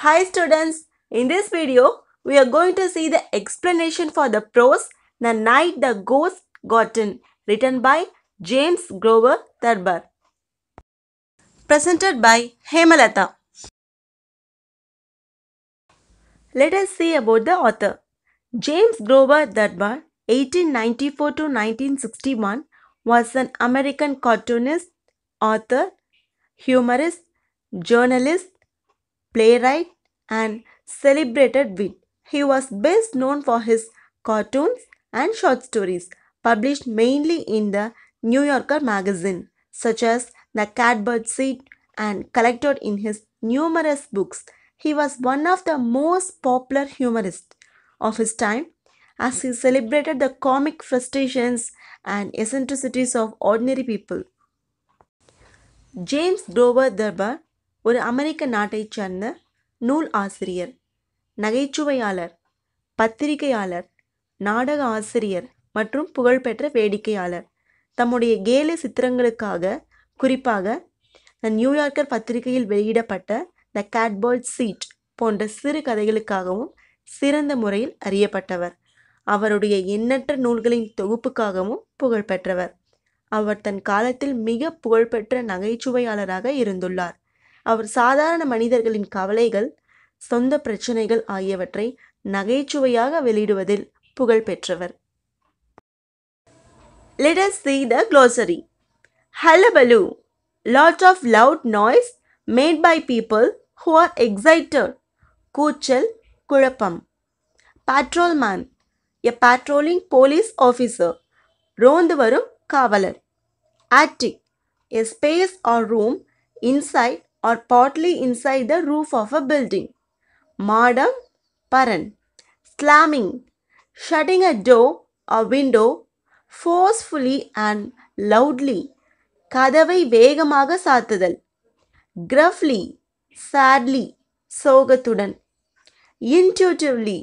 Hi students, in this video, we are going to see the explanation for the prose The Night the Ghost Gotten written by James Grover Thurber. Presented by Hemalata. Let us see about the author. James Grover Thurber, 1894 to 1961, was an American cartoonist, author, humorist, journalist, playwright, and celebrated wit. He was best known for his cartoons and short stories, published mainly in the New Yorker magazine, such as The Catbird Seed, and collected in his numerous books. He was one of the most popular humorists of his time as he celebrated the comic frustrations and eccentricities of ordinary people. James Grover Thurber ஒரு அமெரிக்க நாட்டைச் சேர்ந்த நூல் ஆசிரியர் நகைச்சுவையாளர் பத்திரிகையாளர் நாடக ஆசிரியர் மற்றும் புகழ்பெற்ற வேடிக்கையாளர் தம்முடைய கேலி சித்திரங்களுக்காக குறிப்பாக த நியூயார்க்கர் பத்திரிகையில் வெளியிடப்பட்ட த கேட்பால் சீட் போன்ற சிறு கதைகளுக்காகவும் சிறந்த முறையில் அறியப்பட்டவர் அவருடைய எண்ணற்ற நூல்களின் தொகுப்புக்காகவும் புகழ்பெற்றவர் அவர் தன் காலத்தில் மிக புகழ்பெற்ற நகைச்சுவையாளராக இருந்துள்ளார் அவர் சாதாரண மனிதர்களின் கவலைகள் சொந்த பிரச்சனைகள் ஆகியவற்றை நகைச்சுவையாக வெளியிடுவதில் புகழ் பெற்றவர் Let us see the glossary. Hullabaloo. Lot of loud noise made by people who are excited. கூச்சல் குழப்பம் patrolman a patrolling police officer ரோந்து வரும் காவலர் attic a space or room inside or partly inside the roof of a building. Madam, paran, slamming, shutting a door or window forcefully and loudly. Kadavai வேகமாக sathadal. gruffly, sadly, சோகத்துடன் intuitively,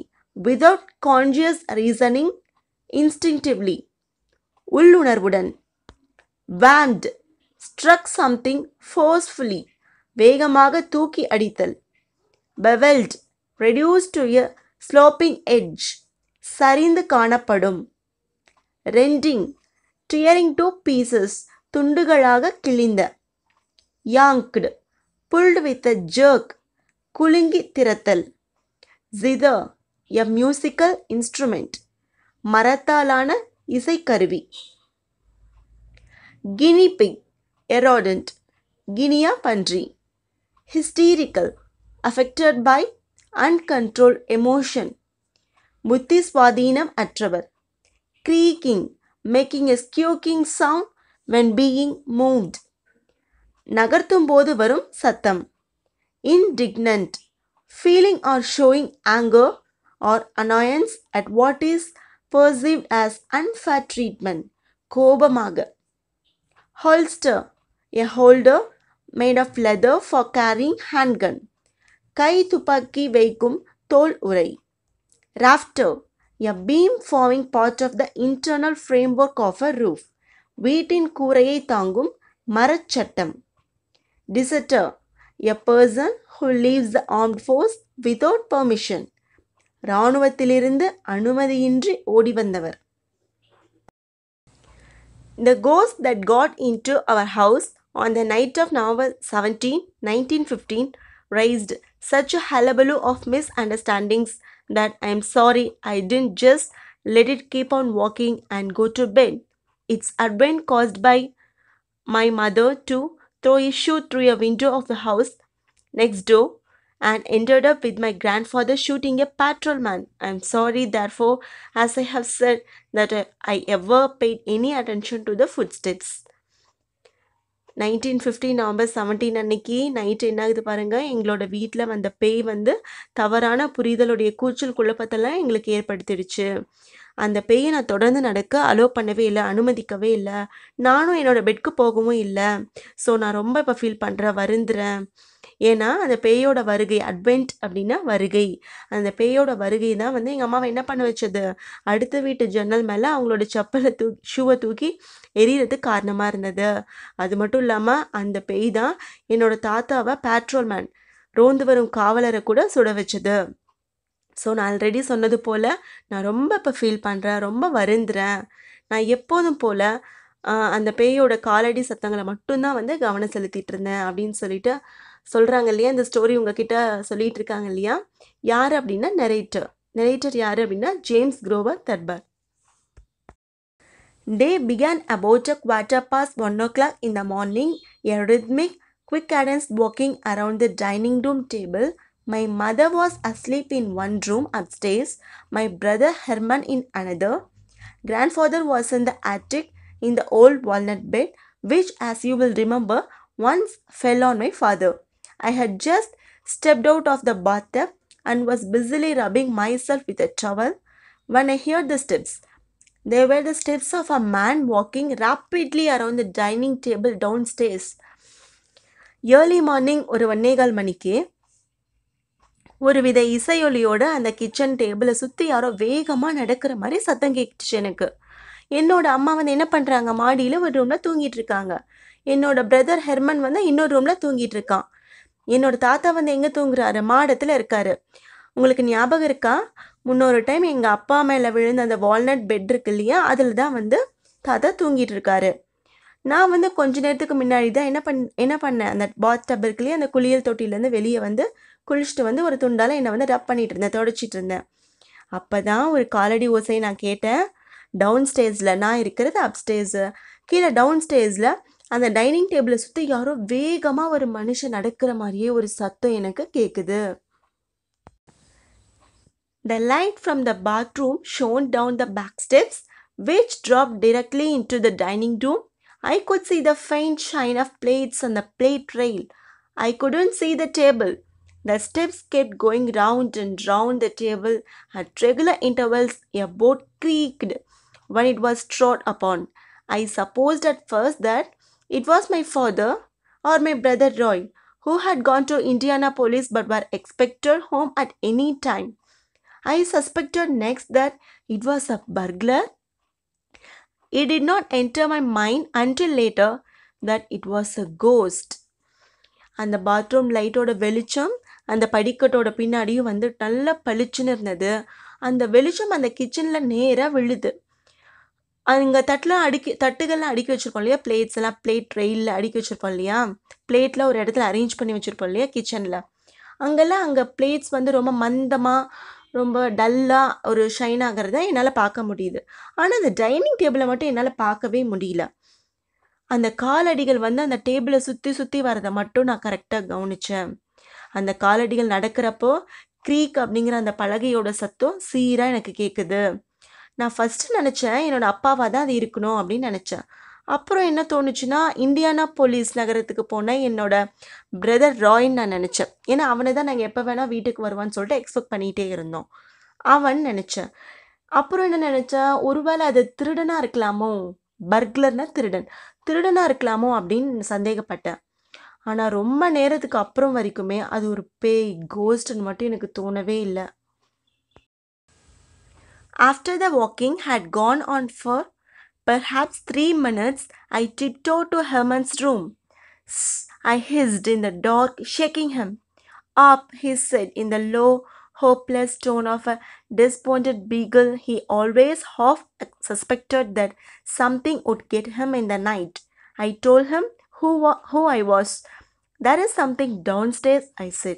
without conscious reasoning, instinctively, உள்ளுணர்வுடன் Band struck something forcefully, வேகமாக தூக்கி அடித்தல் bevelled reduced to a sloping edge சரிந்து காணப்படும் rending tearing to pieces துண்டுகளாக கிழிந்த yanked pulled with a jerk குலுங்கி திறத்தல் ஜிதர் எ மியூசிக்கல் இன்ஸ்ட்ருமெண்ட் மரத்தாலான இசைக்கருவி கினிபிக் எரோடன்ட் கினியா பன்றி hysterical, affected by uncontrolled emotion. Buddhi Swadhinam Atravar. Creaking, making a squeaking sound when being moved. Nagartum varum Satam. Indignant, feeling or showing anger or annoyance at what is perceived as unfair treatment. Koba Kobamaga. Holster, a holder made of leather for carrying handgun கை துப்பாக்கி வைக்கும் தோல் உரை rafter a beam forming part of the internal framework of a roof வீட்டின் கூரையை தாங்கும் மரச்சட்டம் deserter a person who leaves the armed force without permission இராணுவத்திலிருந்து அனுமதியின்றி ஓடி வந்தவர் த கோஸ் that got into our house on the night of November 17, 1915, raised such a hullabaloo of misunderstandings that I am sorry I didn't just let it keep on walking and go to bed. Its advent caused by my mother to throw a shoe through a window of the house next door and ended up with my grandfather shooting a patrolman. I'm sorry, therefore, as I have said, that I, I ever paid any attention to the footsteps. Nineteen fifty November seventeen அன்னைக்கு night என்ன ஆகுது பாருங்கள் எங்களோட வீட்டில் வந்த பேய் வந்து தவறான புரிதலுடைய கூச்சல் குழப்பத்தெல்லாம் எங்களுக்கு ஏற்படுத்திடுச்சு அந்த பேயை நான் தொடர்ந்து நடக்க அலோ பண்ணவே இல்லை அனுமதிக்கவே இல்லை நானும் என்னோடய பெட்க்கு போகவும் இல்லை ஸோ நான் ரொம்ப இப்போ ஃபீல் பண்ணுறேன் வருந்துறேன் ஏன்னா அந்த பேயோட வருகை அட்வென்ட் அப்படின்னா வருகை அந்த பேயோட வருகை தான் வந்து எங்கள் அம்மாவை என்ன பண்ண வச்சது அடுத்த வீட்டு ஜன்னல் மேலே அவங்களோட செப்பலை தூக்கி ஷூவை தூக்கி எரியறதுக்கு காரணமாக இருந்தது அது மட்டும் இல்லாமல் அந்த பேய் தான் என்னோட தாத்தாவை பேட்ரோல்மேன் ரோந்து வரும் காவலரை கூட சுட வச்சது ஸோ நான் ஆல்ரெடி சொன்னது போல் நான் ரொம்ப இப்போ ஃபீல் பண்ணுறேன் ரொம்ப வருந்துறேன் நான் எப்போதும் போல் அந்த பேயோட காலடி சத்தங்களை மட்டும்தான் வந்து கவனம் செலுத்திட்டு இருந்தேன் அப்படின்னு சொல்லிட்டு சொல்கிறாங்க இல்லையா இந்த ஸ்டோரி உங்ககிட்ட சொல்லிகிட்டு இருக்காங்க இல்லையா யார் அப்படின்னா நெரேட்டர் நெரேட்டர் யார் அப்படின்னா James Grover Thurber they began about a quarter past one o'clock in the morning a rhythmic quick cadence walking around the dining room table. My mother was asleep in one room upstairs, my brother Herman in another. Grandfather was in the attic in the old walnut bed, which, as you will remember, once fell on my father. I had just stepped out of the bathtub and was busily rubbing myself with a towel when I heard the steps. They were the steps of a man walking rapidly around the dining table downstairs. Early morning ஒரு ஒன்னேகால் மணிக்கு ஒரு வித இசையொலியோட அந்த kitchen டேபிளை சுற்றி யாரோ வேகமாக நடக்கிற மாதிரி சத்தம் கேட்டுச்சு எனக்கு என்னோட அம்மா வந்து என்ன பண்ணுறாங்க மாடியில் ஒரு ரூமில் தூங்கிட்டு இருக்காங்க என்னோட பிரதர் ஹெர்மன் வந்து இன்னொரு ரூமில் தூங்கிட்டு இருக்கான் என்னோட தாத்தா வந்து எங்கே தூங்குறாரு மாடத்தில் இருக்காரு உங்களுக்கு ஞாபகம் இருக்கா முன்னொரு டைம் எங்கள் அப்பா மேலே விழுந்த அந்த வால்நட் பெட் இருக்கு இல்லையா அதில் தான் வந்து தாத்தா தூங்கிட்டு இருக்காரு நான் வந்து கொஞ்ச நேரத்துக்கு முன்னாடி தான் என்ன பண் என்ன பண்ணேன் அந்த பாத் டப் இருக்குலையே அந்த குளியல் தொட்டிலேருந்து வெளியே வந்து குளிச்சுட்டு வந்து ஒரு துண்டால் என்னை வந்து ரப் பண்ணிகிட்டு இருந்தேன் தொடச்சிட்டு இருந்தேன் அப்போ தான் ஒரு காலடி ஓசை நான் கேட்டேன் டவுன் ஸ்டேஜில் நான் இருக்கிறது அப் ஸ்டேஜு கீழே டவுன் ஸ்டேஜில் The light from the bathroom shone down the back steps, which dropped directly into the dining room. I could see the faint shine of plates on the plate rail. I couldn't see the table. The steps kept going round and round the table. At regular intervals, a board creaked when it was trod upon. I supposed at first that It was my father or my brother Roy who had gone to Indianapolis but were expected home at any time. I suspected next that it was a burglar. It did not enter my mind until later that it was a ghost. அந்த bathroom லைட்டோட வெளிச்சம் அந்த படிக்கட்டோட பின்னாடியும் வந்து நல்லா பளிச்சுன்னு இருந்தது அந்த வெளிச்சம் அந்த கிச்சனில் நேராக விழுது அங்கே தட்டெலாம் அடுக்கி தட்டுகள்லாம் அடுக்கி வச்சுருப்போம் இல்லையா பிளேட்ஸ் எல்லாம் பிளேட் ட்ரெயிலில் அடுக்கி வச்சுருப்போம் இல்லையா பிளேட்ல ஒரு இடத்துல அரேஞ்ச் பண்ணி வச்சுருப்போம் இல்லையா கிச்சனில் அங்கெல்லாம் அங்கே பிளேட்ஸ் வந்து ரொம்ப மந்தமாக ரொம்ப டல்லாக ஒரு ஷைன் ஆகிறத என்னால் பார்க்க முடியுது ஆனால் அந்த டைனிங் டேபிளை மட்டும் என்னால் பார்க்கவே முடியல அந்த காலடிகள் வந்து அந்த டேபிளை சுற்றி சுற்றி வரதை மட்டும் நான் கரெக்டாக கவனித்தேன் அந்த காலடிகள் நடக்கிறப்போ க்ரீக் அப்படிங்கிற அந்த பலகையோட சத்தம் சீராக எனக்கு கேட்குது நான் ஃபஸ்ட்டு நினச்சேன் என்னோடய அப்பாவாக தான் அது இருக்கணும் அப்படின்னு நினச்சேன் அப்புறம் என்ன தோணுச்சுன்னா இந்தியானா போலீஸ் நகரத்துக்கு போனேன் என்னோடய பிரதர் ராயின்னு நான் நினச்சேன் ஏன்னா அவனை தான் நாங்கள் எப்போ வேணால் வீட்டுக்கு வருவான்னு சொல்லிட்டு எக்ஸ்பெக்ட் பண்ணிகிட்டே இருந்தோம் அவன் நினச்சேன் அப்புறம் என்ன நினச்சேன் ஒருவேளை அது திருடனாக இருக்கலாமோ பர்க்லர்னா திருடன் திருடனாக இருக்கலாமோ அப்படின்னு சந்தேகப்பட்டேன் ஆனால் ரொம்ப நேரத்துக்கு அப்புறம் வரைக்குமே அது ஒரு பேய் கோஸ்ட்னு மட்டும் எனக்கு தோணவே இல்லை After the walking had gone on for perhaps three minutes, I tiptoed to Herman's room. I hissed in the dark, shaking him. Up, he said in the low, hopeless tone of a disappointed beagle. He always half suspected that something would get him in the night. I told him who, who I was. There is something downstairs, I said.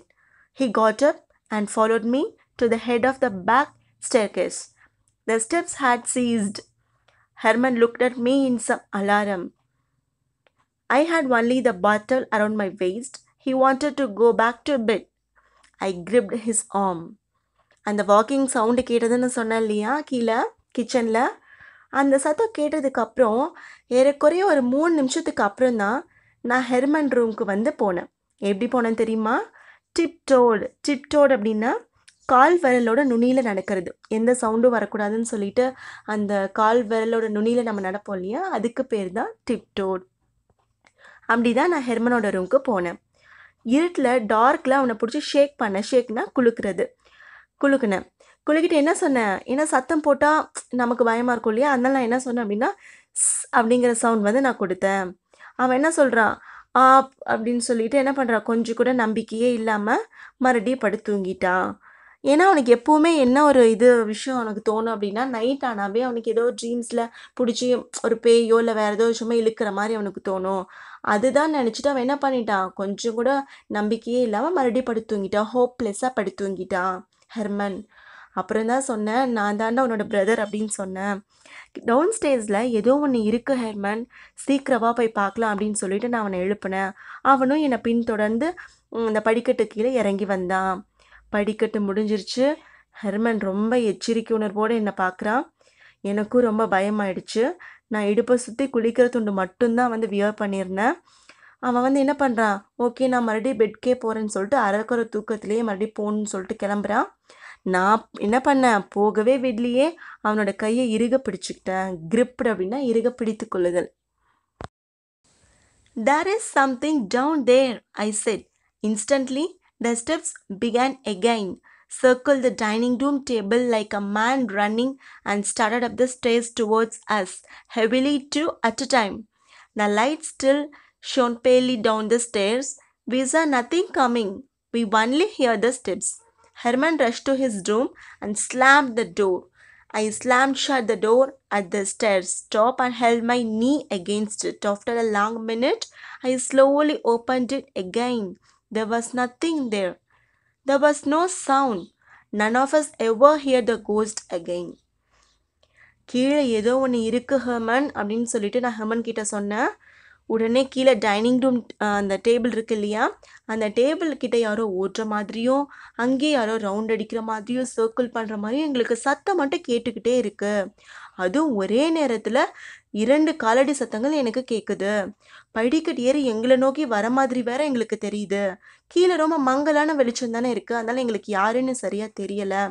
He got up and followed me to the head of the back staircase. The steps had ceased. Herman looked at me in some alarm. I had only the bottle around my waist. He wanted to go back to bed. I gripped his arm அந்த walking sound கேட்டதுன்னு சொன்னேன் இல்லையா கீழே கிச்சனில் அந்த சத்தம் கேட்டதுக்கப்புறம் ஏறக்குறைய ஒரு மூணு நிமிஷத்துக்கு அப்புறம் தான் நான் ஹெர்மன் ரூம்க்கு வந்து போனேன் எப்படி போனேன்னு தெரியுமா டிப்டோடு டிப்டோடு அப்படின்னா கால் விரலோட நுனியில் நடக்கிறது எந்த சவுண்டும் வரக்கூடாதுன்னு சொல்லிட்டு அந்த கால் விரலோட நுனியில் நம்ம நடப்போம் இல்லையா அதுக்கு பேர் தான் டிப்டோட் அப்படி தான் நான் ஹெர்மனோட ரூமுக்கு போனேன் இருட்டில் டார்க்கில் அவனை பிடிச்சி ஷேக் பண்ண ஷேக்னா குளுக்குறது குளுக்குனேன் குலுக்கிட்டு என்ன சொன்னேன் ஏன்னா சத்தம் போட்டால் நமக்கு பயமாக இருக்கும் இல்லையா அதனால் நான் என்ன சொன்னேன் அப்படின்னா அப்படிங்கிற சவுண்ட் வந்து நான் கொடுத்தேன் அவன் என்ன சொல்கிறான் ஆப் அப்படின்னு சொல்லிட்டு என்ன பண்ணுறான் கொஞ்சம் கூட நம்பிக்கையே இல்லாமல் மறுபடியும் படுத்து தூங்கிட்டான் ஏன்னா அவனுக்கு எப்போவுமே என்ன ஒரு இது விஷயம் அவனுக்கு தோணும் அப்படின்னா நைட் ஆனாவே அவனுக்கு ஏதோ ட்ரீம்ஸில் பிடிச்சி ஒரு பேயோ இல்லை வேறு ஏதோ விஷயமோ இழுக்கிற மாதிரி அவனுக்கு தோணும் அதுதான் நினச்சிட்டு அவன் என்ன பண்ணிட்டான் கொஞ்சம் கூட நம்பிக்கையே இல்லாமல் மறுபடியும் படுத்து தூங்கிட்டான் ஹோப்லெஸ்ஸாக படி தூங்கிட்டான் ஹெர்மன் அப்புறம் தான் சொன்னேன் நான் தாண்டா அவனோட பிரதர் அப்படின்னு சொன்னேன் டவுன் ஸ்டேஜில் ஏதோ ஒன்று இருக்கு ஹெர்மன் சீக்கிரமாக போய் பார்க்கலாம் அப்படின்னு சொல்லிட்டு நான் அவனை எழுப்பினேன் அவனும் என்னை பின்தொடர்ந்து இந்த படிக்கட்டு கீழே இறங்கி வந்தான் படிக்கட்டு முடிஞ்சிருச்சு ஹெர்மன் ரொம்ப எச்சரிக்கை உணர்வோடு என்னை பார்க்குறான் எனக்கும் ரொம்ப பயமாயிடுச்சு நான் இடுப்பை சுற்றி குளிக்கிற துண்டு மட்டும்தான் வந்து வியர் பண்ணியிருந்தேன் அவன் வந்து என்ன பண்ணுறான் ஓகே நான் மறுபடியும் பெட்கே போகிறேன்னு சொல்லிட்டு அறக்குற தூக்கத்துலேயே மறுபடியும் போகணுன்னு சொல்லிட்டு கிளம்புறான் நான் என்ன பண்ணேன் போகவே விடலையே அவனோட கையை இறுக பிடிச்சிக்கிட்டேன் கிரிப்ட் அப்படின்னா இறுக பிடித்து கொள்ளுதல் there is something down there I said instantly The steps began again, circled the dining room table like a man running, and started up the stairs towards us, heavily two at a time. The light still shone palely down the stairs. We saw nothing coming. We only heard the steps. Herman rushed to his room and slammed the door. I slammed shut the door at the stairs top and held my knee against it. After a long minute, I slowly opened it again. There was nothing there. There was no sound. None of us ever hear the ghost again கீழே ஏதோ ஒன்று இருக்கு ஹெமன் அப்படின்னு சொல்லிட்டு நான் ஹெமன் கிட்ட சொன்னேன் உடனே கீழே டைனிங் ரூம் அந்த டேபிள் இருக்கு இல்லையா அந்த டேபிள் கிட்ட யாரோ ஓடுற மாதிரியும் அங்கேயே யாரோ ரவுண்ட் அடிக்கிற மாதிரியும் சர்க்கிள் பண்ணுற மாதிரியும் எங்களுக்கு சத்தம் மட்டும் கேட்டுக்கிட்டே இருக்கு அதுவும் ஒரே நேரத்தில் இரண்டு காலடி சத்தங்கள் எனக்கு கேட்குது படிக்கட்டு ஏறி எங்களை நோக்கி வர மாதிரி வேற எங்களுக்கு தெரியுது கீழே ரொம்ப மங்கலான வெளிச்சம் தானே இருக்குது அதனால் எங்களுக்கு யாருன்னு சரியாக தெரியலை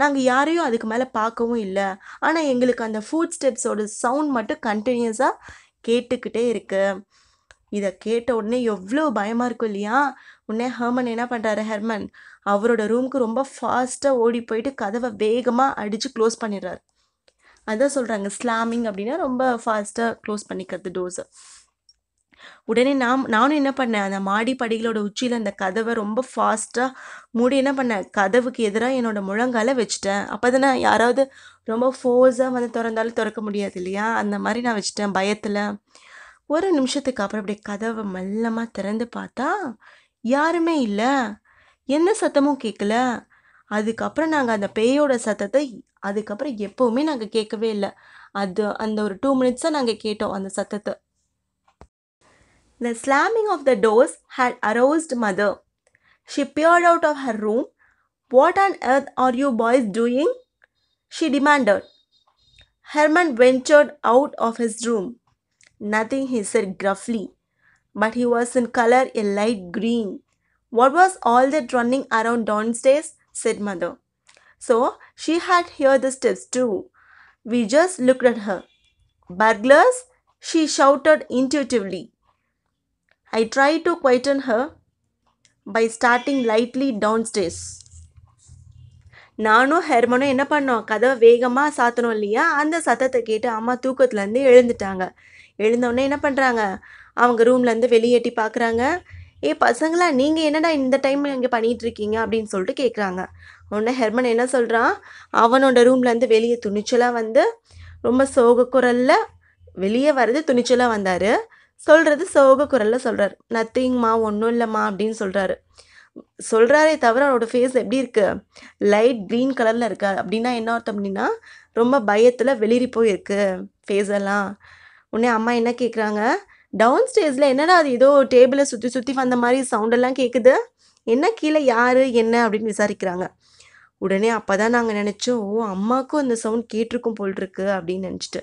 நாங்கள் யாரையும் அதுக்கு மேலே பார்க்கவும் இல்லை ஆனால் எங்களுக்கு அந்த ஃபுட் ஸ்டெப்ஸோட சவுண்ட் மட்டும் கண்டினியூஸாக கேட்டுக்கிட்டே இருக்குது இதை கேட்ட உடனே எவ்வளோ பயமாக இருக்கும் இல்லையா உடனே ஹெர்மன் என்ன பண்ணுறாரு ஹெர்மன் அவரோட ரூமுக்கு ரொம்ப ஃபாஸ்ட்டாக ஓடி போயிட்டு கதவை வேகமாக அடித்து க்ளோஸ் பண்ணிடுறாரு அதான் சொல்கிறாங்க ஸ்லாமிங் அப்படின்னா ரொம்ப ஃபாஸ்ட்டாக க்ளோஸ் பண்ணிக்கிறது டோஸை உடனே நான் நானும் என்ன பண்ணேன் அந்த மாடி படிகளோட உச்சியில் அந்த கதவை ரொம்ப ஃபாஸ்ட்டாக மூடி என்ன பண்ணேன் கதவுக்கு எதிராக என்னோடய முழங்கால வச்சுட்டேன் அப்போ நான் யாராவது ரொம்ப ஃபோர்ஸாக வந்து திறந்தாலும் திறக்க முடியாது இல்லையா அந்த மாதிரி நான் வச்சுட்டேன் பயத்தில் ஒரு நிமிஷத்துக்கு அப்புறம் அப்படியே கதவை மெல்லமாக திறந்து பார்த்தா யாருமே இல்லை எந்த சத்தமும் கேட்கல அதுக்கப்புறம் நாங்கள் அந்த பேயோட சத்தத்தை அதுக்கப்புறம் எப்போவுமே நாங்கள் கேட்கவே இல்லை அது அந்த ஒரு டூ மினிட்ஸாக நாங்கள் கேட்டோம் அந்த சத்தத்தை The slamming of the doors had aroused mother. She peered out of her room. What on earth are you boys doing? She demanded. Herman ventured out of his room. Nothing, he said gruffly, but he was in color a light green. What was all that running around downstairs? said mother. So she had heard the steps too. We just looked at her. Burglars? She shouted intuitively. I try to quieten her by starting lightly downstairs. நானும் ஹெர்மனும் என்ன பண்ணோம் கதவை வேகமாக சாத்தணும் இல்லையா அந்த சத்தத்தை கேட்டு அம்மா தூக்கத்துலேருந்து எழுந்துட்டாங்க எழுந்தோடனே என்ன பண்ணுறாங்க அவங்க ரூம்லேருந்து வெளியேட்டி பார்க்குறாங்க ஏ பசங்களா நீங்கள் என்னடா இந்த டைம் இங்கே பண்ணிகிட்ருக்கீங்க அப்படின்னு சொல்லிட்டு கேட்குறாங்க உடனே ஹெர்மன் என்ன சொல்கிறான் அவனோட ரூம்லேருந்து வெளியே துணிச்சலாக வந்து ரொம்ப சோக குரலில் வெளியே வர்றது துணிச்சலாக வந்தார் சொல்கிறது சோக குரலில் சொல்கிறார் நத்திங்மா ஒன்றும் இல்லைம்மா அப்படின்னு சொல்கிறாரு சொல்கிறாரே தவிர அவரோட ஃபேஸ் எப்படி இருக்குது லைட் க்ரீன் கலரில் இருக்கா அப்படின்னா என்ன அர்த்தம் அப்படின்னா ரொம்ப பயத்தில் வெளிரி போயிருக்கு ஃபேஸ் எல்லாம் உடனே அம்மா என்ன கேட்குறாங்க டவுன் ஸ்டேஜில் என்னடா அது ஏதோ டேபிளை சுற்றி சுற்றி வந்த மாதிரி சவுண்டெல்லாம் கேட்குது என்ன கீழே யார் என்ன அப்படின்னு விசாரிக்கிறாங்க உடனே அப்போ தான் நாங்கள் நினச்சோம் ஓ அம்மாவுக்கும் அந்த சவுண்ட் கேட்டிருக்கும் போல் இருக்கு அப்படின்னு நினச்சிட்டு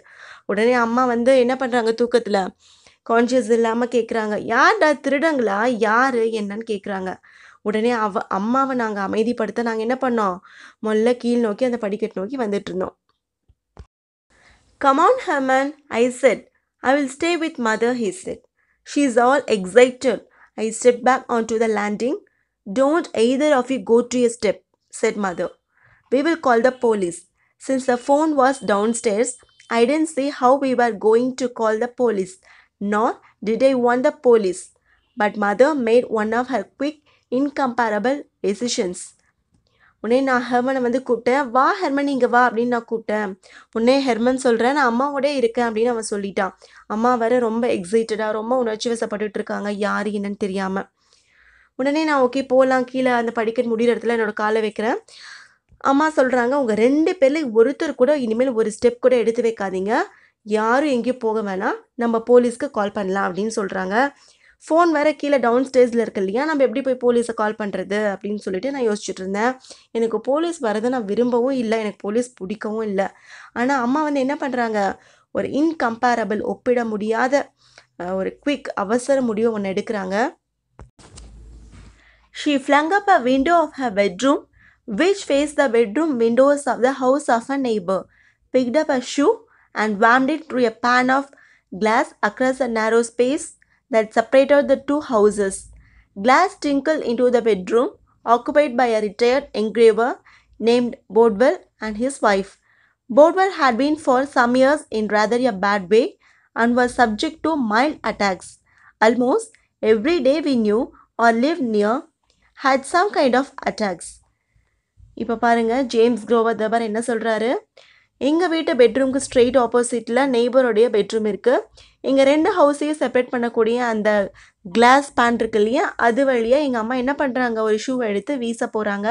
உடனே அம்மா வந்து என்ன பண்ணுறாங்க தூக்கத்தில் கான்ஷியஸ் இல்லாமல் கேட்குறாங்க யார்டா திருடங்களா யார் என்னன்னு கேட்குறாங்க உடனே அவ அம்மாவை நாங்கள் அமைதிப்படுத்த நாங்கள் என்ன பண்ணோம் முதல்ல கீழ் நோக்கி அந்த படிக்கட்டு நோக்கி வந்துட்டு இருந்தோம் come on Herman I said I will stay with mother he said she is all excited I step back onto the landing don't either of you go to a step said mother we will call the police since the phone was downstairs I didn't see how we are going to call the police nor did I want the police. But mother made one of her quick, incomparable decisions. உடனே நான் ஹெர்மனை வந்து கூப்பிட்டேன் வா Herman இங்கே வா அப்படின்னு நான் கூப்பிட்டேன் உடனே ஹெர்மன் சொல்கிறேன் நான் அம்மாவோடய இருக்கேன் அப்படின்னு அவன் சொல்லிட்டான் அம்மா வேறு ரொம்ப எக்ஸைட்டடாக ரொம்ப உணர்ச்சி வசப்பட்டுட்டு இருக்காங்க யார் என்னன்னு தெரியாமல் உடனே நான் ஓகே போகலாம் கீழே அந்த படிக்கட் முடிகிற இடத்துல என்னோடய காலை வைக்கிறேன் அம்மா சொல்கிறாங்க உங்கள் ரெண்டு பேரில் ஒருத்தர் கூட இனிமேல் ஒரு ஸ்டெப் கூட எடுத்து வைக்காதீங்க யாரும் எங்கேயும் போக வேணாம் நம்ம போலீஸ்க்கு கால் பண்ணலாம் அப்படின்னு சொல்கிறாங்க ஃபோன் வேறு கீழே டவுன் ஸ்டேஜில் இருக்கு இல்லையா நம்ம எப்படி போய் போலீஸை கால் பண்ணுறது அப்படின்னு சொல்லிட்டு நான் யோசிச்சுட்டு இருந்தேன் எனக்கு போலீஸ் வரதை நான் விரும்பவும் இல்லை எனக்கு போலீஸ் பிடிக்கவும் இல்லை ஆனால் அம்மா வந்து என்ன பண்ணுறாங்க ஒரு இன்கம்பேரபிள் ஒப்பிட முடியாத ஒரு குவிக் அவசர முடிவு ஒன்று எடுக்கிறாங்க she flung up a window of her bedroom which faced the bedroom windows of the house of a neighbour picked up a shoe and warmed it through a pan of glass across a narrow space that separated the two houses. Glass tinkled into the bedroom occupied by a retired engraver named Bodwell and his wife. Bodwell had been for some years in rather a bad way and was subject to mild attacks. Almost every day we knew or lived near had some kind of attacks. இப்போ James James Grover Thurber என்ன சொல்கிறாரு எங்கள் வீட்டு பெட்ரூம்க்கு straight ஆப்போசிட்டில் நெய்பருடைய bedroom இருக்குது எங்கள் ரெண்டு ஹவுஸையும் separate பண்ணக்கூடிய அந்த கிளாஸ் பேண்ட் இருக்கு இல்லையா அது வழியாக எங்கள் அம்மா என்ன பண்ணுறாங்க ஒரு ஷூவை எடுத்து வீச போகிறாங்க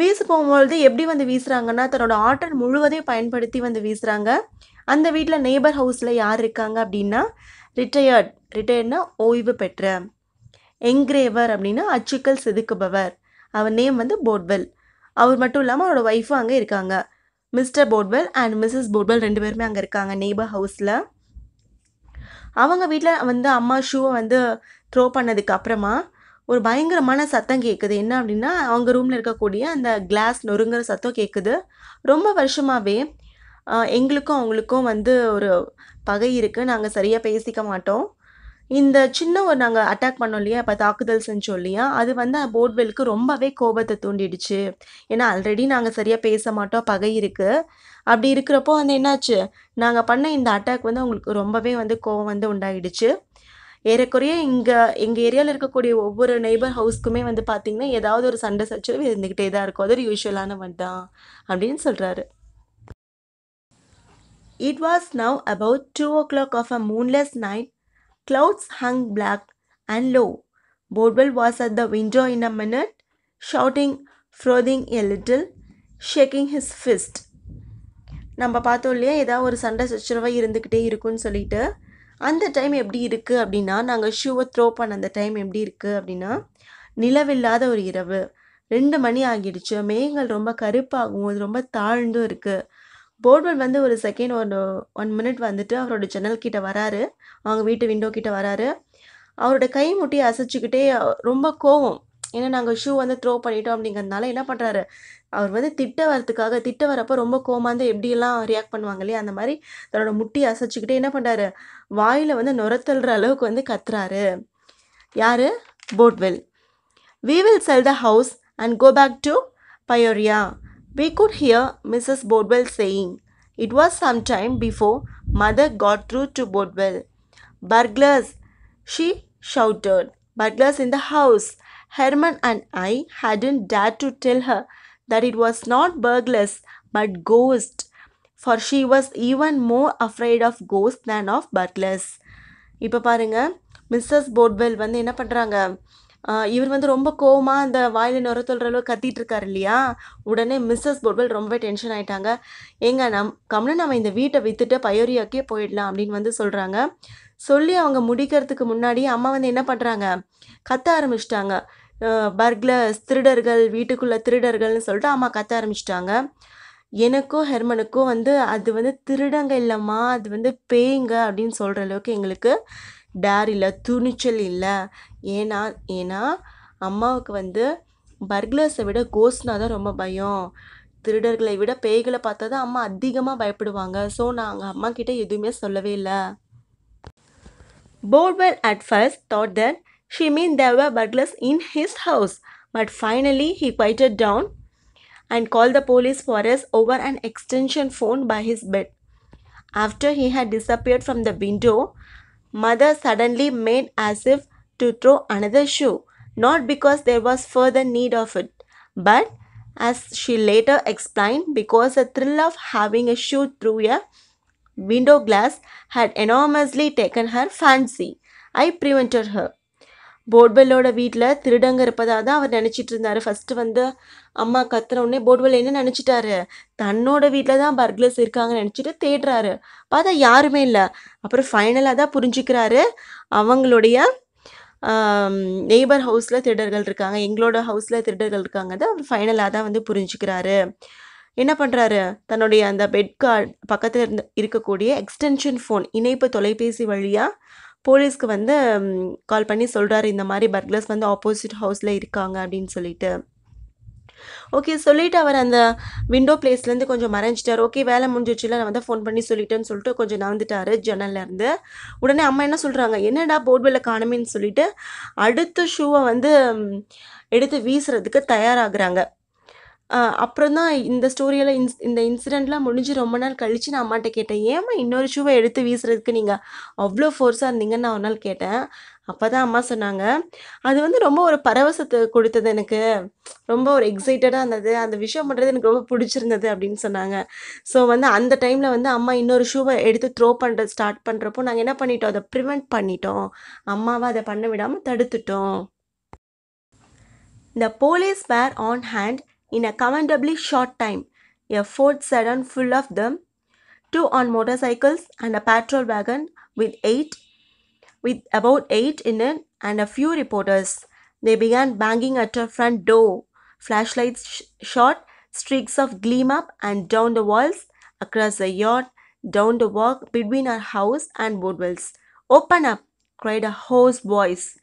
வீச போகும்பொழுது எப்படி வந்து வீசுகிறாங்கன்னா தன்னோட ஆற்றல் முழுவதையும் பயன்படுத்தி வந்து வீசுகிறாங்க அந்த வீட்டில் நெய்பர் ஹவுஸில் யார் இருக்காங்க அப்படின்னா ரிட்டையர்ட் ரிட்டையர்ட்னா ஓய்வு பெற்ற எங்கிரேவர் அப்படின்னா அச்சுக்கள் செதுக்குபவர் அவர் நேம் வந்து போட்வெல் அவர் மட்டும் இல்லாமல் அவரோட ஒய்ஃபும் அங்கே இருக்காங்க mister Bodwell and missus Bodwell ரெண்டு பேருமே அங்கே இருக்காங்க நெய்பர் ஹவுஸில் அவங்க வீட்டில் வந்து அம்மா ஷூவை வந்து த்ரோ பண்ணதுக்கு அப்புறமா ஒரு பயங்கரமான சத்தம் கேட்குது என்ன அப்படின்னா அவங்க ரூமில் இருக்கக்கூடிய அந்த கிளாஸ் நொறுங்குற சத்தம் கேட்குது ரொம்ப வருஷமாகவே எங்களுக்கும் அவங்களுக்கும் வந்து ஒரு பகை இருக்குது நாங்கள் சரியாக பேசிக்க மாட்டோம் இந்த சின்ன ஒரு நாங்கள் அட்டாக் பண்ணோம் இல்லையா இப்போ தாக்குதல் செஞ்சோம் இல்லையா அது வந்து போட்வெலுக்கு ரொம்பவே கோபத்தை தூண்டிடுச்சு ஏன்னா ஆல்ரெடி நாங்கள் சரியாக பேச மாட்டோம் பகை இருக்குது அப்படி இருக்கிறப்போ வந்து என்னாச்சு நாங்கள் பண்ண இந்த அட்டாக் வந்து அவங்களுக்கு ரொம்பவே வந்து கோவம் வந்து உண்டாகிடுச்சு ஏறக்குறைய இங்கே எங்கள் ஏரியாவில் இருக்கக்கூடிய ஒவ்வொரு நெய்பர் ஹவுஸ்க்குமே வந்து பார்த்திங்கன்னா ஏதாவது ஒரு சண்டை சச்சரவு இருந்துக்கிட்டே தான் இருக்கும் அது ஒரு யூஸ்வலான ஒன் தான் அப்படின்னு சொல்கிறாரு it was now about two o'clock of a moonless night Clouds hung black and low. Bodwell was at the window in a minute, shouting, frothing a little, shaking his fist நம்ம பார்த்தோம் இல்லையா ஏதாவது ஒரு சண்டை சச்சரவாக இருந்துக்கிட்டே இருக்குன்னு சொல்லிட்டு அந்த டைம் எப்படி இருக்குது அப்படின்னா நாங்கள் ஷூவை த்ரோ பண்ண அந்த டைம் எப்படி இருக்குது அப்படின்னா நிலவில்லாத ஒரு இரவு ரெண்டு மணி ஆகிடுச்சு மேகங்கள் ரொம்ப கருப்பாகவும் ரொம்ப தாழ்ந்தும் இருக்குது போர்ட்வெல் வந்து ஒரு செகண்ட் ஒரு ஒன் மினிட் வந்துட்டு அவரோட ஜன்னல் கிட்ட வராரு அவங்க வீட்டு விண்டோ கிட்ட வராரு அவரோட கை முட்டியை அசைச்சிக்கிட்டே ரொம்ப கோவம் ஏன்னா நாங்கள் ஷூ வந்து த்ரோ பண்ணிட்டோம் அப்படிங்கிறதுனால என்ன பண்ணுறாரு அவர் வந்து திட்ட வரத்துக்காக திட்ட வரப்போ ரொம்ப கோமாந்து எப்படியெல்லாம் ரியாக்ட் பண்ணுவாங்க இல்லையா அந்த மாதிரி தன்னோட முட்டியை அசைச்சிக்கிட்டே என்ன பண்ணுறாரு வாயில் வந்து நுரத்தல்ற அளவுக்கு வந்து கத்துறாரு யார் Bodwell we will sell the house and go back to Peoria We could hear Mrs. Bodwell saying, It was some time before mother got through to Bodwell. Burglars, she shouted. Burglars in the house. Herman and I hadn't dared to tell her that it was not burglars but ghosts, for she was even more afraid of ghosts than of burglars. இப்போ Mrs. Missus Bodwell வந்து என்ன பண்ணுறாங்க இவர் வந்து ரொம்ப கோவமாக அந்த வாயில் நுர சொல்கிற அளவு கத்திட்டு இருக்காரு இல்லையா உடனே மிஸ்ஸஸ் போர்வெல் ரொம்பவே டென்ஷன் ஆகிட்டாங்க ஏங்க நம் கம்னு நம்ம இந்த வீட்டை விற்றுட்டு பயோரியாக்கே போயிடலாம் அப்படின்னு வந்து சொல்கிறாங்க சொல்லி அவங்க முடிக்கிறதுக்கு முன்னாடி அம்மா வந்து என்ன பண்ணுறாங்க கத்த ஆரம்பிச்சிட்டாங்க பர்க்லர்ஸ் திருடர்கள் வீட்டுக்குள்ளே திருடர்கள்னு சொல்லிட்டு அம்மா கத்த ஆரம்பிச்சிட்டாங்க எனக்கும் ஹெர்மனுக்கும் வந்து அது வந்து திருடங்க இல்லைம்மா அது வந்து பேய்ங்க அப்படின்னு சொல்கிற அளவுக்கு எங்களுக்கு டேர் இல்லை துணிச்சல் இல்லை ஏன்னா ஏன்னா அம்மாவுக்கு வந்து பர்க்லர்ஸை விட கோஸ்னா தான் ரொம்ப பயம் திருடர்களை விட பேய்களை பார்த்தா தான் அம்மா அதிகமாக பயப்படுவாங்க ஸோ நாங்கள் அம்மா கிட்டே எதுவுமே சொல்லவே இல்லை Bodwell at first thought that she mean there were burglars in his house but finally he quieted down and call the police for us over and extension phone by his bed after he had disappeared from the window Mother suddenly made as if to throw another shoe, not because there was further need of it, but as she later explained, because the thrill of having a shoe through a window glass had enormously taken her fancy. I prevented her. போட்வெல்லோட வீட்டில் திருடங்க இருப்பதாக தான் அவர் நினச்சிட்டு இருந்தார் first வந்து அம்மா உடனே போட்வெல் என்ன நினச்சிட்டாரு தன்னோட வீட்டில் தான் பர்க்லர்ஸ் இருக்காங்கன்னு நினச்சிட்டு தேடுறாரு பார்த்தா யாருமே இல்லை அப்புறம் ஃபைனலாக தான் புரிஞ்சுக்கிறாரு அவங்களுடைய நெய்பர் ஹவுஸில் திருடர்கள் இருக்காங்க எங்களோட ஹவுஸில் திருடர்கள் இருக்காங்க தான் அவர் ஃபைனலாக தான் வந்து புரிஞ்சுக்கிறாரு என்ன பண்ணுறாரு தன்னுடைய அந்த பெட் கார்டு பக்கத்தில் இருந்து இருக்கக்கூடிய எக்ஸ்டென்ஷன் ஃபோன் இணைப்பு தொலைபேசி வழியாக போலீஸ்க்கு வந்து கால் பண்ணி சொல்கிறாரு இந்த மாதிரி பர்க்லர்ஸ் வந்து ஆப்போசிட் ஹவுஸில் இருக்காங்க அப்படின்னு சொல்லிட்டு ஓகே சொல்லிவிட்டு அவர் அந்த விண்டோ பிளேஸ்லேருந்து கொஞ்சம் மறைஞ்சிட்டார் ஓகே வேலை முடிஞ்சிச்சுல நான் வந்து ஃபோன் பண்ணி சொல்லிட்டேன்னு சொல்லிட்டு கொஞ்சம் நடந்துட்டார் ஜன்னல்லேருந்து உடனே அம்மா என்ன சொல்கிறாங்க என்னடா போர்ட்வெல்ல காணுமேன்னு சொல்லிட்டு அடுத்த ஷூவை வந்து எடுத்து வீசுறதுக்கு தயாராகிறாங்க அப்புறம் தான் இந்த ஸ்டோரியெல்லாம் இன்ஸ் இந்த இன்சிடெண்ட்லாம் முடிஞ்சு ரொம்ப நாள் கழித்து நான் அம்மாட்ட கேட்டேன் ஏம்மா இன்னொரு ஷூவை எடுத்து வீசுறதுக்கு நீங்கள் அவ்வளோ ஃபோர்ஸாக இருந்தீங்கன்னு நான் ஒரு நாள் கேட்டேன் அப்போ தான் அம்மா சொன்னாங்க அது வந்து ரொம்ப ஒரு பரவசத்தை கொடுத்தது எனக்கு ரொம்ப ஒரு எக்ஸைட்டடாக இருந்தது அந்த விஷயம் பண்ணுறது எனக்கு ரொம்ப பிடிச்சிருந்தது அப்படின்னு சொன்னாங்க ஸோ வந்து அந்த டைமில் வந்து அம்மா இன்னொரு ஷூவை எடுத்து த்ரோ பண்ணுறது ஸ்டார்ட் பண்ணுறப்போ நாங்கள் என்ன பண்ணிட்டோம் அதை ப்ரிவெண்ட் பண்ணிட்டோம் அம்மாவை அதை பண்ண விடாமல் தடுத்துட்டோம் the police were on hand in a commendably short time, a Ford sedan full of them, two on motorcycles and a patrol wagon with eight, with about eight in it and a few reporters. They began banging at her front door. Flashlights sh- shot streaks of gleam up and down the walls, across the yard, down the walk between her house and Woodwell's. Open up! cried a hoarse voice.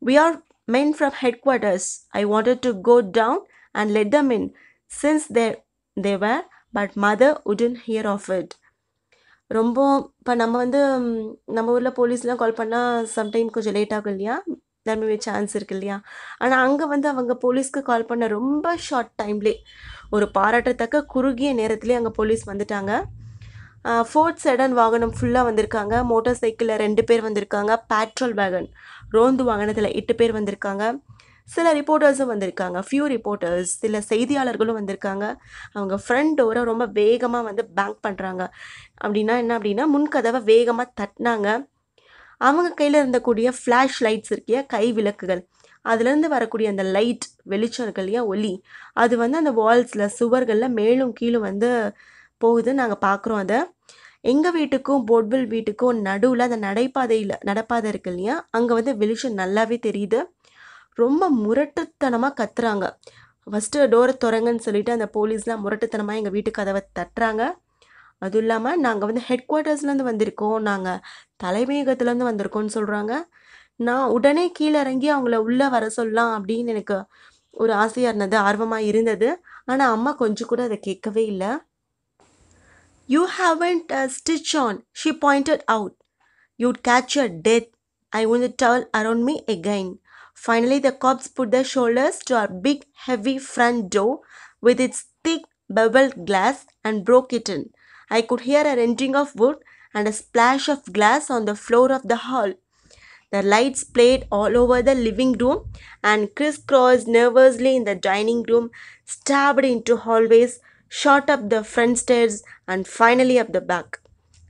We are men from headquarters. I wanted to go down and let them in, since they, they were, but mother wouldn't hear of it. ரொம்ப இப்போ நம்ம வந்து நம்ம ஊரில் போலீஸ்லாம் கால் பண்ணால் sometime கொஞ்சம் late ஆகும் இல்லையா தர்மே சான்ஸ் இருக்கு இல்லையா ஆனால் அங்கே வந்து அவங்க போலீஸ்க்கு கால் பண்ண ரொம்ப ஷார்ட் டைம்லே ஒரு பாராட்டத்தக்க குறுகிய நேரத்துலேயே அங்கே போலீஸ் வந்துட்டாங்க ஃபோர்ட் செடன் வாகனம் ஃபுல்லாக வந்திருக்காங்க மோட்டார் சைக்கிளில் ரெண்டு பேர் வந்திருக்காங்க பேட்ரோல் வேகன் ரோந்து வாகனத்தில் எட்டு பேர் வந்திருக்காங்க சில ரிப்போர்ட்டர்ஸும் வந்திருக்காங்க ஃபியூ ரிப்போர்ட்டர்ஸ் சில செய்தியாளர்களும் வந்திருக்காங்க அவங்க ஃப்ரண்ட் டோரை ரொம்ப வேகமாக வந்து பேங்க் பண்ணுறாங்க அப்படின்னா என்ன அப்படின்னா முன்கதவை வேகமாக தட்டினாங்க அவங்க கையில் இருந்தக்கூடிய ஃப்ளாஷ் லைட்ஸ் இருக்கிய கை விளக்குகள் அதுலேருந்து வரக்கூடிய அந்த லைட் வெளிச்சம் இருக்கு ஒலி அது வந்து அந்த வால்ஸில் சுவர்களில் மேலும் கீழும் வந்து போகுது நாங்கள் பார்க்குறோம் அதை எங்கள் வீட்டுக்கும் போட்வெல் வீட்டுக்கும் நடுவில் அந்த நடைபாதையில் நடப்பாதை இருக்கு இல்லையா அங்கே வந்து வெளிச்சம் நல்லாவே தெரியுது ரொம்ப முரட்டுத்தனமாக கத்துறாங்க ஃபஸ்ட்டு டோரை திறங்கன்னு சொல்லிவிட்டு அந்த போலீஸ்லாம் முரட்டுத்தனமாக எங்கள் வீட்டு கதவை தட்டுறாங்க அதுவும் இல்லாமல் நாங்கள் வந்து ஹெட் குவார்ட்டர்ஸ்லேருந்து வந்திருக்கோம் நாங்கள் தலைமையகத்துலேருந்து வந்திருக்கோம்னு சொல்கிறாங்க நான் உடனே கீழே இறங்கி அவங்கள உள்ளே வர சொல்லலாம் அப்படின்னு எனக்கு ஒரு ஆசையாக இருந்தது ஆர்வமாக இருந்தது ஆனால் அம்மா கொஞ்சம் கூட அதை கேட்கவே இல்லை you haven't stitch on she pointed out you'd catch a death I wound towel around me again Finally, the cops put their shoulders to our big, heavy front door with its thick beveled glass and broke it in. I could hear a rending of wood and a splash of glass on the floor of the hall. The lights played all over the living room and crisscrossed nervously in the dining room, stabbed into hallways, shot up the front stairs, and finally up the back.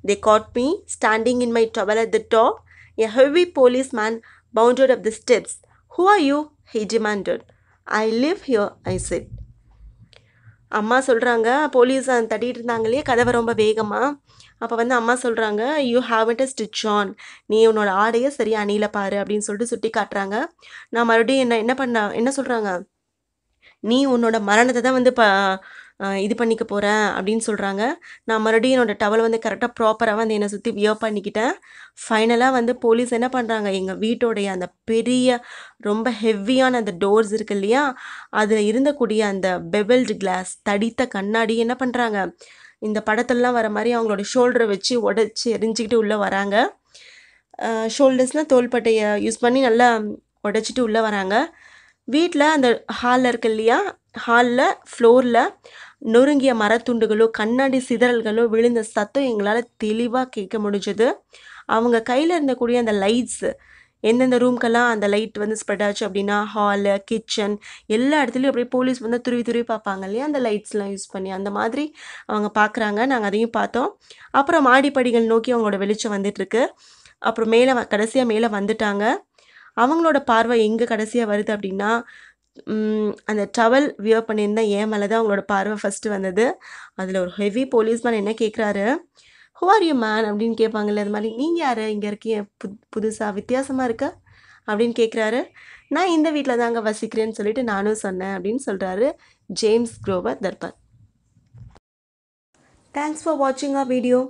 They caught me standing in my towel at the door. A heavy policeman bounded up the steps. Who are you he demanded I live here I said அம்மா சொல்கிறாங்க police தட்டிகிட்டு இருந்தாங்களே கதவை ரொம்ப வேகமாக அப்போ வந்து அம்மா சொல்கிறாங்க you have haven't a stitch on நீ உன்னோட ஆடையை சரியாக அணியில பாரு அப்படின்னு சொல்லிட்டு சுட்டி காட்டுறாங்க நான் மறுபடியும் என்ன என்ன பண்ண என்ன சொல்கிறாங்க நீ உன்னோட மரணத்தை தான் வந்து ப இது பண்ணிக்க போகிறேன் அப்படின்னு சொல்கிறாங்க நான் மறுபடியும் என்னோடய டவல் வந்து கரெக்டாக ப்ராப்பராக வந்து என்னை சுற்றி வியோ பண்ணிக்கிட்டேன் ஃபைனலாக வந்து போலீஸ் என்ன பண்ணுறாங்க எங்கள் வீட்டோடைய அந்த பெரிய ரொம்ப ஹெவியான அந்த டோர்ஸ் இருக்கு இல்லையா அதில் இருந்தக்கூடிய அந்த பெவல்டு கிளாஸ் தடித்த கண்ணாடி என்ன பண்ணுறாங்க இந்த படத்தெல்லாம் வர மாதிரி அவங்களோட ஷோல்டரை வச்சு உடச்சி எரிஞ்சிக்கிட்டு உள்ளே வராங்க ஷோல்டர்ஸ்னால் தோள்பட்டையை யூஸ் பண்ணி நல்லா உடச்சிட்டு உள்ளே வராங்க வீட்டில் அந்த ஹாலில் இருக்கு இல்லையா ஹாலில் ஃப்ளோரில் நொறுங்கிய மரத்துண்டுகளோ கண்ணாடி சிதறல்களோ விழுந்த சத்தம் எங்களால் தெளிவாக கேட்க முடிஞ்சது அவங்க கையில் இருந்தக்கூடிய அந்த லைட்ஸு எந்தெந்த ரூம்க்கெல்லாம் அந்த லைட் வந்து ஸ்ப்ரெட் ஆச்சு அப்படின்னா ஹாலு கிச்சன் எல்லா இடத்துலையும் அப்படியே போலீஸ் வந்து துருவி துருவி பார்ப்பாங்க இல்லையா அந்த லைட்ஸ்லாம் யூஸ் பண்ணி அந்த மாதிரி அவங்க பார்க்குறாங்க நாங்கள் அதையும் பார்த்தோம் அப்புறம் மாடிப்படிகள் நோக்கி அவங்களோட வெளிச்சம் வந்துட்டுருக்கு அப்புறம் மேலே கடைசியாக மேலே வந்துட்டாங்க அவங்களோட பார்வை எங்கே கடைசியாக வருது அப்படின்னா அந்த டவல் வியர் பண்ணியிருந்தேன் ஏன் மேலே தான் அவங்களோட பார்வை ஃபஸ்ட்டு வந்தது அதில் ஒரு ஹெவி போலீஸ்மேன் என்ன கேட்குறாரு ஹூ ஆர் யூ மேன் அப்படின்னு கேட்பாங்கல்ல அது மாதிரி நீங்கள் யார் இங்கே இருக்கீங்க புது புதுசாக வித்தியாசமாக இருக்க அப்படின்னு கேட்குறாரு நான் இந்த வீட்டில் தாங்க வசிக்கிறேன்னு சொல்லிட்டு நானும் சொன்னேன் அப்படின்னு சொல்கிறாரு James Grover Thurber thanks for வாட்சிங் ஆ வீடியோ